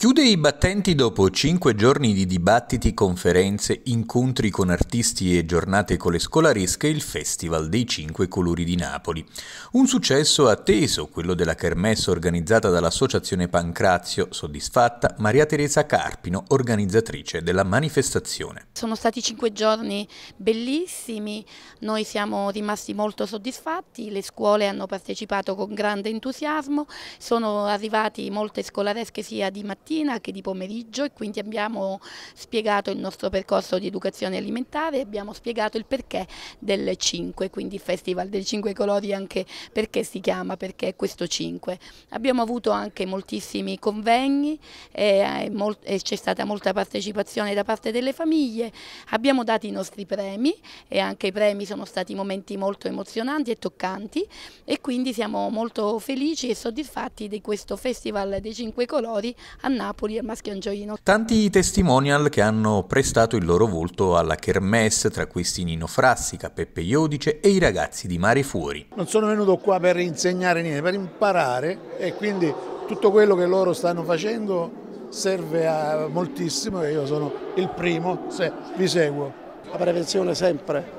Chiude i battenti dopo cinque giorni di dibattiti, conferenze, incontri con artisti e giornate con le scolaresche il Festival dei Cinque Colori di Napoli. Un successo atteso, quello della kermesse organizzata dall'Associazione Pancrazio, soddisfatta Maria Teresa Carpino, organizzatrice della manifestazione. Sono stati cinque giorni bellissimi, noi siamo rimasti molto soddisfatti, le scuole hanno partecipato con grande entusiasmo, sono arrivati molte scolaresche sia di mattina mattina che di pomeriggio e quindi abbiamo spiegato il nostro percorso di educazione alimentare e abbiamo spiegato il perché del 5, quindi il Festival dei 5 Colori anche perché si chiama, perché è questo 5. Abbiamo avuto anche moltissimi convegni e, eh, eh, eh, c'è stata molta partecipazione da parte delle famiglie, abbiamo dato i nostri premi e anche i premi sono stati momenti molto emozionanti e toccanti e quindi siamo molto felici e soddisfatti di questo Festival dei 5 Colori a Napoli e Angioino. Tanti testimonial che hanno prestato il loro volto alla Kermesse, tra questi Nino Frassica, Peppe Iodice e i ragazzi di Mare Fuori. Non sono venuto qua per insegnare niente, per imparare e quindi tutto quello che loro stanno facendo serve a moltissimo e io sono il primo se vi seguo. La prevenzione sempre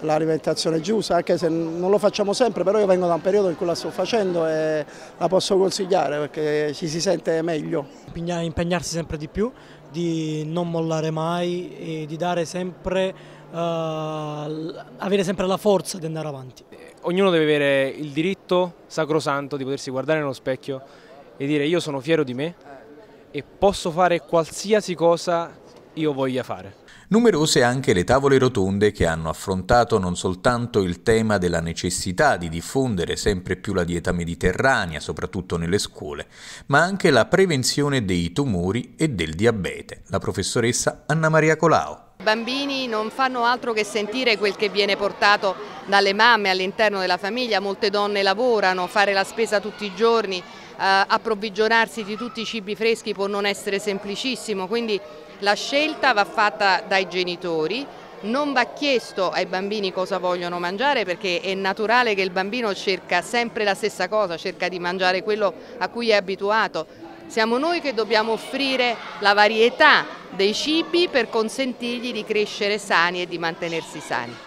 l'alimentazione giusta, anche se non lo facciamo sempre, però io vengo da un periodo in cui la sto facendo e la posso consigliare perché ci si sente meglio. Impegnarsi sempre di più, di non mollare mai e di dare sempre, uh, avere sempre la forza di andare avanti. Ognuno deve avere il diritto sacrosanto di potersi guardare nello specchio e dire io sono fiero di me e posso fare qualsiasi cosa io voglia fare. Numerose anche le tavole rotonde che hanno affrontato non soltanto il tema della necessità di diffondere sempre più la dieta mediterranea, soprattutto nelle scuole, ma anche la prevenzione dei tumori e del diabete. La professoressa Anna Maria Colau. I bambini non fanno altro che sentire quel che viene portato dalle mamme all'interno della famiglia, molte donne lavorano, fare la spesa tutti i giorni, eh, approvvigionarsi di tutti i cibi freschi può non essere semplicissimo, quindi la scelta va fatta dai genitori, non va chiesto ai bambini cosa vogliono mangiare perché è naturale che il bambino cerca sempre la stessa cosa, cerca di mangiare quello a cui è abituato. Siamo noi che dobbiamo offrire la varietà dei cibi per consentirgli di crescere sani e di mantenersi sani.